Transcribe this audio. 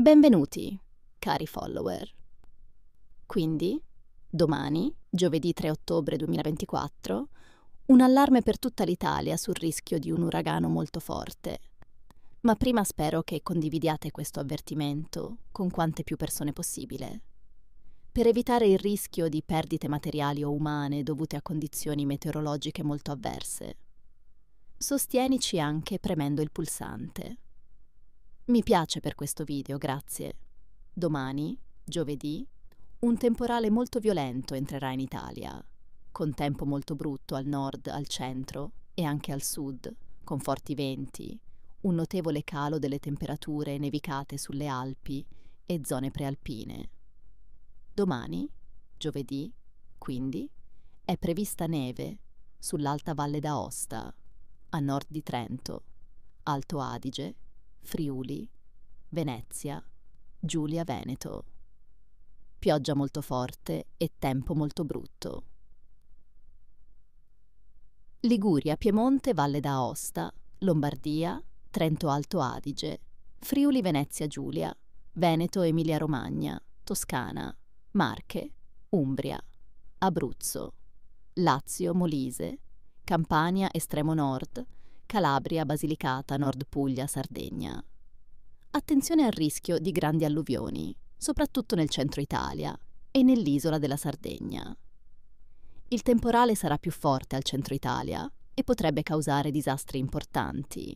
Benvenuti, cari follower. Quindi, domani, giovedì 3 ottobre 2024, un allarme per tutta l'Italia sul rischio di un uragano molto forte. Ma prima spero che condividiate questo avvertimento con quante più persone possibile. Per evitare il rischio di perdite materiali o umane dovute a condizioni meteorologiche molto avverse. Sostienici anche premendo il pulsante mi piace per questo video, grazie. Domani, giovedì, un temporale molto violento entrerà in Italia, con tempo molto brutto al nord, al centro e anche al sud, con forti venti, un notevole calo delle temperature nevicate sulle Alpi e zone prealpine. Domani, giovedì, quindi, è prevista neve sull'alta valle d'Aosta, a nord di Trento, Alto Adige Friuli, Venezia, Giulia Veneto. Pioggia molto forte e tempo molto brutto. Liguria, Piemonte, Valle d'Aosta, Lombardia, Trento Alto Adige, Friuli Venezia Giulia, Veneto Emilia Romagna, Toscana, Marche, Umbria, Abruzzo, Lazio Molise, Campania Estremo Nord, Calabria, Basilicata, Nord Puglia, Sardegna. Attenzione al rischio di grandi alluvioni, soprattutto nel centro Italia e nell'isola della Sardegna. Il temporale sarà più forte al centro Italia e potrebbe causare disastri importanti.